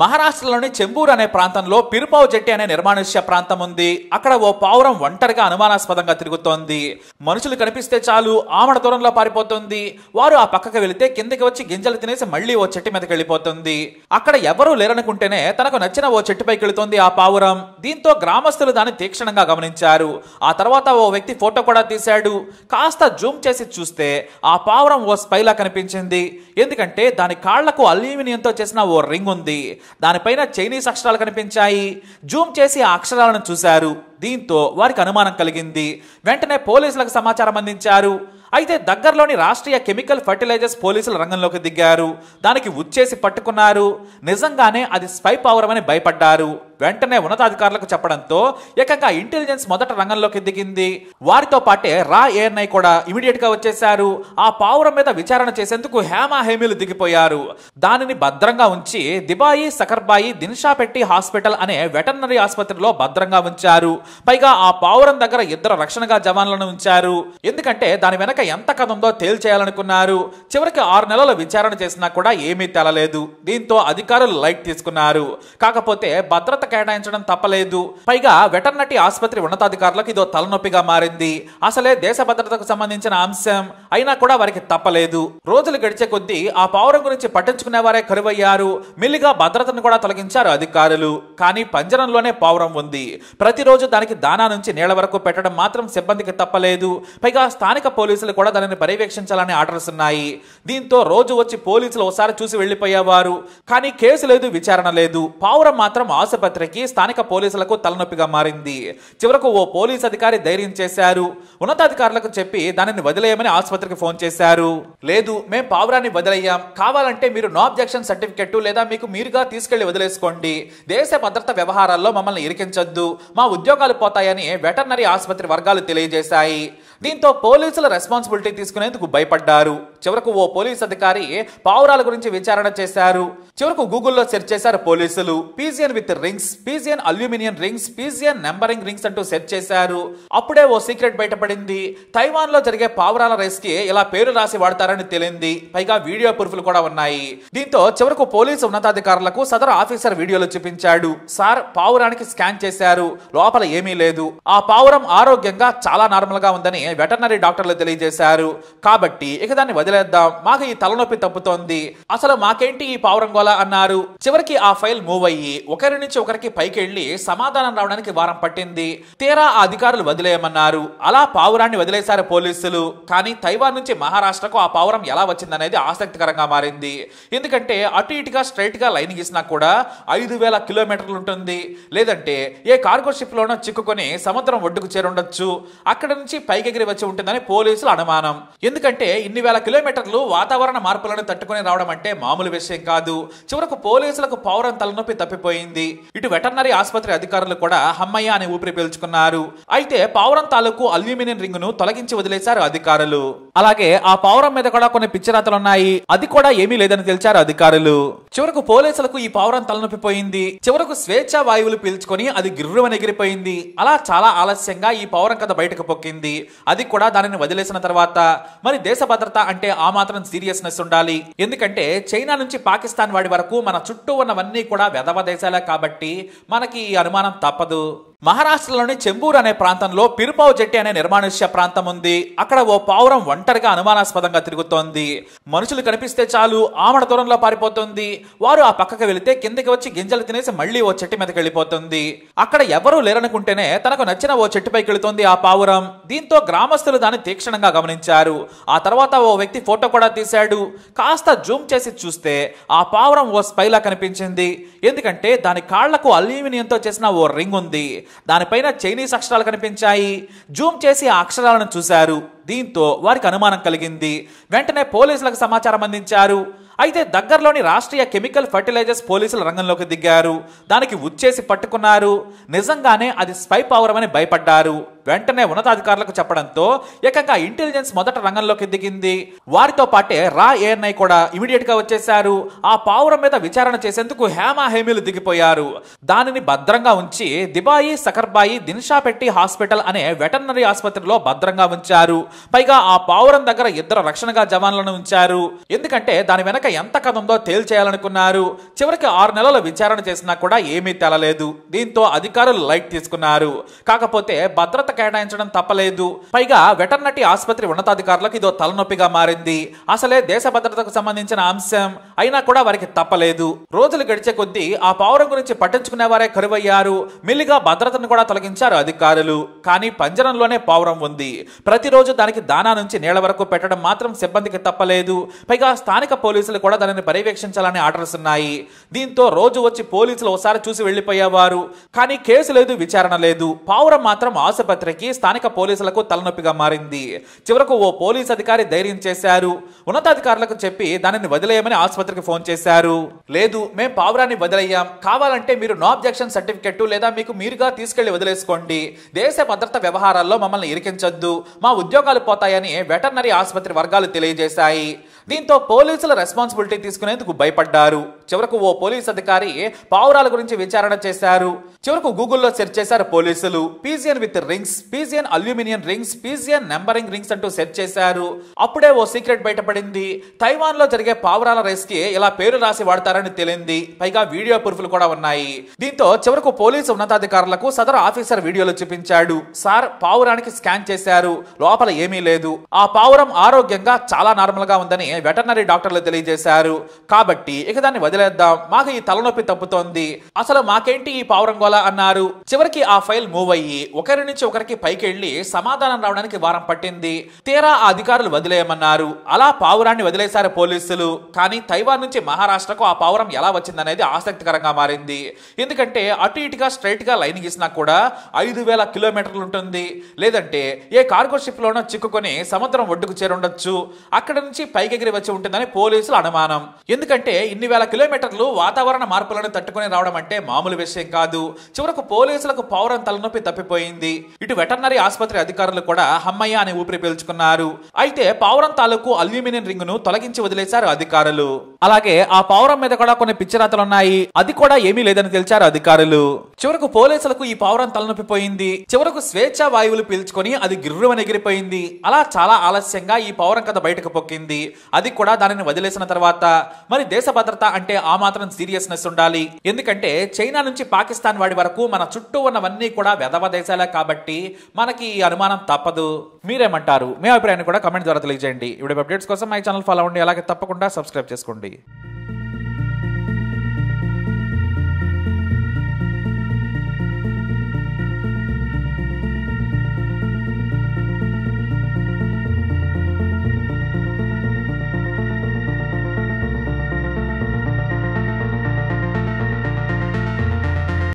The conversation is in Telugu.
మహారాష్ట్రలోని చెంబూర్ అనే ప్రాంతంలో పిరుపావు జట్టి అనే నిర్మానుష్య ప్రాంతం ఉంది అక్కడ ఓ పావురం ఒంటరిగా అనుమానాస్పదంగా తిరుగుతోంది మనుషులు కనిపిస్తే చాలు ఆమడ దూరంలో పారిపోతుంది వారు ఆ పక్కకు వెళితే కిందకి వచ్చి గింజలు తినేసి మళ్ళీ ఓ చెట్టు మీదకి వెళ్ళిపోతుంది అక్కడ ఎవరూ లేరనుకుంటేనే తనకు నచ్చిన ఓ చెట్టుపైకి వెళుతోంది ఆ పావురం దీంతో గ్రామస్తులు దాన్ని తీక్షణంగా గమనించారు ఆ తర్వాత ఓ వ్యక్తి ఫోటో కూడా తీశాడు కాస్త జూమ్ చేసి చూస్తే ఆ పావురం ఓ స్పైలా కనిపించింది ఎందుకంటే దాని కాళ్లకు అల్యూమినియంతో చేసిన ఓ రింగ్ ఉంది దానిపైన చైనీస్ అక్షరాలు కనిపించాయి జూమ్ చేసి ఆ అక్షరాలను చూశారు దీంతో వారికి అనుమానం కలిగింది వెంటనే పోలీసులకు సమాచారం అందించారు అయితే దగ్గరలోని రాష్ట్రీయ కెమికల్ ఫర్టిలైజర్స్ పోలీసులు రంగంలోకి దిగారు దానికి ఉచ్చేసి పట్టుకున్నారు నిజంగానే అది స్పై పవర్ అని భయపడ్డారు వెంటనే ఉన్నతాధికారులకు చెప్పడంతో ఏకంగా ఇంటెలిజెన్స్ మొదట రంగంలోకి దిగింది వారితో పాటే రా ఏఎన్ఐ కూడా ఇమీడియట్ గా వచ్చేశారు ఆ పావురం మీద విచారణ చేసేందుకు హేమా హేమీలు దిగిపోయారు దానిని భద్రంగా ఉంచి దిబాయి సకర్బాయి దిన్షాపెట్టి పెట్టి హాస్పిటల్ అనే వెటర్నరీ ఆసుపత్రిలో భద్రంగా ఉంచారు పైగా ఆ పావురం దగ్గర ఇద్దరు రక్షణగా జవాన్లను ఉంచారు ఎందుకంటే దాని వెనక ఎంత కథ ఉందో తేల్చేయాలనుకున్నారు చివరికి ఆరు నెలల విచారణ చేసినా కూడా ఏమీ తెలలేదు దీంతో అధికారులు లైట్ తీసుకున్నారు కాకపోతే భద్రత కేటాయించడం తప్పలేదు పైగా వెటర్నటి ఆసుపత్రి ఉన్నతాధికారులకు ఇదో తలనొప్పిగా మారింది అసలే దేశ భద్రతకు సంబంధించిన అంశం అయినా కూడా వారికి తప్పలేదు రోజులు గడిచే కొద్దీ ఆ పావురం గురించి పట్టించుకునే వారే కరువయ్యారు మిల్లిగా భద్రతను కూడా తొలగించారు అధికారులు కానీ పంజరంలోనే పావురం ఉంది ప్రతిరోజు దానికి దానా నుంచి నీళ్ల వరకు పెట్టడం మాత్రం సిబ్బందికి తప్పలేదు పైగా స్థానిక పోలీసులు కూడా దానిని పర్యవేక్షించాలని ఆర్డర్స్ ఉన్నాయి దీంతో రోజు వచ్చి పోలీసులు ఒకసారి చూసి వెళ్లిపోయేవారు కానీ కేసు లేదు విచారణ లేదు పావురం మాత్రం ఆసుపత్రి ఆసుపత్రికి స్థానిక పోలీసులకు తలనొప్పిగా మారింది చివరకు ఓ పోలీస్ అధికారి ధైర్యం చేశారు ఉన్నతాధికారులకు చెప్పి దానిని వదిలేయమని ఆసుపత్రికి ఫోన్ చేశారు లేదు మేము పావురాన్ని వదిలేయాం కావాలంటే మీరు నో అబ్జెక్షన్ సర్టిఫికెట్ లేదా మీకు మీరుగా తీసుకెళ్లి వదిలేసుకోండి దేశ భద్రత వ్యవహారాల్లో మమ్మల్ని ఇరికించొద్దు మా ఉద్యోగాలు పోతాయని వెటర్నరీ ఆసుపత్రి వర్గాలు తెలియజేశాయి దీంతో పోలీసుల రెస్పాన్సిబిలిటీ తీసుకునేందుకు భయపడ్డారు చివరకు ఓ పోలీస్ అధికారి పావురాల గురించి విచారణ చేశారు చివరకు గూగుల్లో సెర్చ్ చేశారు పోలీసులు pigeon with rings pigeon aluminium rings pigeon numbering rings అంటూ సెర్చ్ చేశారు అప్పుడే ఓ సీక్రెట్ బయటపడింది తైవాన్ లో జరిగే పావురాల రేస్ కి ఇలా పేరు రాసి వాడతారని తెలియంది పైగా వీడియో ప్రూఫ్లు కూడా ఉన్నాయి దీంతో చివరకు పోలీసు ఉన్నతాధికారులకు సదరు ఆఫీసర్ వీడియోలు చూపించాడు సార్ పావురానికి స్కాన్ చేశారు లోపల ఏమీ లేదు ఆ పావురం ఆరోగ్యంగా చాలా నార్మల్ గా ఉందని వెటర్నరీ డాక్టర్లు తెలియజేశారు కాబట్టి ఇక దాన్ని వదిలి వదిలేద్దాం మాకు ఈ తలనొప్పి తప్పుతోంది అసలు మాకేంటి ఈ పావురంగోల అన్నారు చివరికి ఆ ఫైల్ మూవ్ అయ్యి ఒకరి నుంచి ఒకరికి పైకి వెళ్లి సమాధానం రావడానికి వారం పట్టింది తీరా ఆ అధికారులు వదిలేయమన్నారు అలా పావురాన్ని వదిలేశారు పోలీసులు కానీ తైవాన్ నుంచి మహారాష్ట్రకు ఆ పావురం ఎలా వచ్చిందనేది ఆసక్తికరంగా మారింది ఎందుకంటే అటు ఇటుగా స్ట్రైట్ గా లైన్ గీసినా కూడా ఐదు వేల కిలోమీటర్లు ఉంటుంది లేదంటే ఏ కార్గో షిప్ లోనో చిక్కుకొని సముద్రం ఒడ్డుకు చేరుండొచ్చు అక్కడ నుంచి పైకెగిరి వచ్చి ఉంటుందని పోలీసులు అనుమానం ఎందుకంటే ఇన్ని వేల కిలోమీటర్ కిలోమీటర్లు వాతావరణ మార్పులను తట్టుకుని రావడం అంటే మామూలు విషయం కాదు చివరకు పోలీసులకు పౌరం తలనొప్పి తప్పిపోయింది ఇటు వెటర్నరీ ఆసుపత్రి అధికారులు కూడా హమ్మయ్య అని ఊపిరి పీల్చుకున్నారు అయితే పావురం తాలూకు అల్యూమినియం ను తొలగించి వదిలేశారు అధికారులు అలాగే ఆ పౌరం మీద కూడా కొన్ని పిచ్చిరాతలు ఉన్నాయి అది కూడా ఏమీ లేదని తెలిచారు అధికారులు చివరకు పోలీసులకు ఈ పావురం తలనొప్పిపోయింది చివరకు స్వేచ్ఛ వాయువులు పీల్చుకొని అది గిర్రువని ఎగిరిపోయింది అలా చాలా ఆలస్యంగా ఈ పావురం కథ బయటకు పొక్కింది అది కూడా దానిని వదిలేసిన తర్వాత మరి దేశ భద్రత అంటే ఆ మాత్రం సీరియస్నెస్ ఉండాలి ఎందుకంటే చైనా నుంచి పాకిస్తాన్ వాడి వరకు మన చుట్టూ ఉన్నవన్నీ కూడా వెదవ దేశాలే కాబట్టి మనకి ఈ అనుమానం తప్పదు మహారాష్ట్రలోని చెంబూర్ అనే ప్రాంతంలో పిరుపావు జట్టి అనే నిర్మానుష్య ప్రాంతం ఉంది అక్కడ ఓ పావురం ఒంటరిగా అనుమానాస్పదంగా తిరుగుతోంది మనుషులు కనిపిస్తే చాలు ఆమడ దూరంలో పారిపోతుంది వారు ఆ పక్కకు వెళితే కిందకి వచ్చి గింజలు తినేసి మళ్ళీ ఓ చెట్టు మీదకి వెళ్ళిపోతుంది అక్కడ ఎవరూ లేరనుకుంటేనే తనకు నచ్చిన ఓ చెట్టుపైకి వెళుతుంది ఆ పావురం దీంతో గ్రామస్తులు దాన్ని తీక్షణంగా గమనించారు ఆ తర్వాత ఓ వ్యక్తి ఫోటో కూడా తీశాడు కాస్త జూమ్ చేసి చూస్తే ఆ పావురం ఓ స్పైలా కనిపించింది ఎందుకంటే దాని కాళ్లకు అల్యూమినియంతో చేసిన ఓ రింగ్ ఉంది దానిపైన చైనీస్ అక్షరాలు కనిపించాయి జూమ్ చేసి ఆ అక్షరాలను చూశారు దీంతో వారికి అనుమానం కలిగింది వెంటనే పోలీసులకు సమాచారం అందించారు అయితే దగ్గరలోని రాష్ట్రీయ కెమికల్ ఫర్టిలైజర్స్ పోలీసులు రంగంలోకి దిగారు దానికి ఉచ్చేసి పట్టుకున్నారు నిజంగానే అది స్పై పావురమని భయపడ్డారు వెంటనే ఉన్నతాధికారులకు చెప్పడంతో ఏకంగా ఇంటెలిజెన్స్ మొదట రంగంలోకి దిగింది వారితో పాటే రా ఏఎన్ఐ కూడా ఇమీడియట్ గా వచ్చేశారు ఆ పావురం మీద విచారణ చేసేందుకు హేమా హేమీలు దిగిపోయారు దానిని భద్రంగా ఉంచి దిబాయి సకర్బాయి దిన్షా పెట్టి హాస్పిటల్ అనే వెటర్నరీ ఆసుపత్రిలో భద్రంగా ఉంచారు పైగా ఆ పావురం దగ్గర ఇద్దరు రక్షణగా జవాన్లను ఉంచారు ఎందుకంటే దాని వెనక ఎంత కథ ఉందో తేల్చేయాలనుకున్నారు చివరికి ఆరు నెలల విచారణ చేసినా కూడా ఏమీ తెలలేదు దీంతో అధికారులు లైట్ తీసుకున్నారు కాకపోతే భద్రత కేటాయించడం తప్పలేదు పైగా వెటర్నటీ ఆసుపత్రి ఉన్నతాధికారులకు ఇదో తలనొప్పిగా మారింది అసలే దేశ భద్రతకు సంబంధించిన అంశం అయినా కూడా వారికి తప్పలేదు రోజులు గడిచే కొద్దీ ఆ పావురం గురించి పట్టించుకునే వారే కరువయ్యారు మిల్లిగా భద్రతను కూడా తొలగించారు అధికారులు కానీ పంజరంలోనే పావురం ఉంది ప్రతిరోజు దానికి దానా నుంచి నేల వరకు పెట్టడం మాత్రం సిబ్బందికి తప్పలేదు పైగా స్థానిక పోలీసులు కూడా దానిని పర్యవేక్షించాలని ఆర్డర్స్ ఉన్నాయి దీంతో రోజు వచ్చి పోలీసులు ఒకసారి చూసి వెళ్లిపోయేవారు కానీ కేసు లేదు విచారణ లేదు పావురం మాత్రం ఆసుపత్రి ఆసుపత్రికి స్థానిక పోలీసులకు తలనొప్పిగా మారింది చివరకు ఓ పోలీస్ అధికారి ధైర్యం చేశారు ఉన్నతాధికారులకు చెప్పి దానిని వదిలేయమని ఆసుపత్రికి ఫోన్ చేశారు లేదు మేము పావురాన్ని వదిలేయాం కావాలంటే మీరు నో అబ్జెక్షన్ సర్టిఫికెట్ లేదా మీకు మీరుగా తీసుకెళ్లి వదిలేసుకోండి దేశ భద్రత వ్యవహారాల్లో మమ్మల్ని ఇరికించొద్దు మా ఉద్యోగాలు పోతాయని వెటర్నరీ ఆసుపత్రి వర్గాలు తెలియజేశాయి దీంతో పోలీసుల రెస్పాన్సిబిలిటీ తీసుకునేందుకు భయపడ్డారు చివరకు ఓ పోలీస్ అధికారి పావురాల గురించి విచారణ చేశారు చివరకు గూగుల్లో సెర్చ్ చేశారు పోలీసులు pigeon with rings pigeon aluminium rings pigeon numbering rings అంటూ సెర్చ్ చేశారు అప్పుడే ఓ సీక్రెట్ బయటపడింది తైవాన్ లో జరిగే పావురాల రేస్ కి ఇలా పేరు రాసి వాడతారని తెలియంది పైగా వీడియో ప్రూఫ్లు కూడా ఉన్నాయి దీంతో చివరకు పోలీసు ఉన్నతాధికారులకు సదరు ఆఫీసర్ వీడియోలు చూపించాడు సార్ పావురానికి స్కాన్ చేశారు లోపల ఏమీ లేదు ఆ పావురం ఆరోగ్యంగా చాలా నార్మల్ గా ఉందని వెటర్నరీ డాక్టర్లు తెలియజేశారు కాబట్టి ఇక దాన్ని వదిలేద్దాం మాకు ఈ తలనొప్పి తప్పుతోంది అసలు మాకేంటి ఈ పావురం గోల అన్నారు చివరికి ఆ ఫైల్ మూవ్ అయ్యి ఒకరి నుంచి ఒకరికి పైకి వెళ్లి సమాధానం రావడానికి వారం పట్టింది తీరా ఆ అధికారులు వదిలేయమన్నారు అలా పావురాన్ని వదిలేశారు పోలీసులు కానీ తైవాన్ నుంచి మహారాష్ట్రకు ఆ పావురం ఎలా వచ్చిందనేది ఆసక్తికరంగా మారింది ఎందుకంటే అటు ఇటుగా స్ట్రైట్ గా లైన్ గీసినా కూడా ఐదు వేల కిలోమీటర్లు ఉంటుంది లేదంటే ఏ కార్గో షిప్ లోనో చిక్కుకొని సముద్రం ఒడ్డుకు చేరుండొచ్చు అక్కడ నుంచి పైకి డిగ్రీ వచ్చి ఉంటుందని పోలీసులు అనుమానం ఎందుకంటే ఇన్ని వేల కిలోమీటర్లు వాతావరణ మార్పులను తట్టుకుని రావడం అంటే మామూలు విషయం కాదు చివరకు పోలీసులకు పౌరం తలనొప్పి తప్పిపోయింది ఇటు వెటర్నరీ ఆసుపత్రి అధికారులు కూడా హమ్మయ్య అని ఊపిరి పీల్చుకున్నారు అయితే పావురం తాలూకు అల్యూమినియం రింగ్ ను తొలగించి వదిలేశారు అధికారులు అలాగే ఆ పావురం మీద కూడా కొన్ని పిచ్చిరాతలున్నాయి అది కూడా ఏమీ లేదని తెలిచారు అధికారులు చివరకు పోలీసులకు ఈ పావురం తలనొప్పిపోయింది చివరకు స్వేచ్ఛ వాయువులు పీల్చుకొని అది గిర్రుమని ఎగిరిపోయింది అలా చాలా ఆలస్యంగా ఈ పావురం కథ బయటకు పొక్కింది అది కూడా దానిని వదిలేసిన తర్వాత మరి దేశ భద్రత అంటే ఆ మాత్రం సీరియస్నెస్ ఉండాలి ఎందుకంటే చైనా నుంచి పాకిస్తాన్ వాడి వరకు మన చుట్టూ ఉన్నవన్నీ కూడా వెధవ దేశాలే కాబట్టి మనకి ఈ అనుమానం తప్పదు మీరేమంటారు మీ అభిప్రాయాన్ని కూడా కమెంట్ ద్వారా తెలియజేయండి ఇప్పుడు అప్డేట్స్ కోసం మై ఛానల్ ఫాలో అవ్వండి అలాగే తప్పకుండా సబ్స్క్రైబ్ చేసుకోండి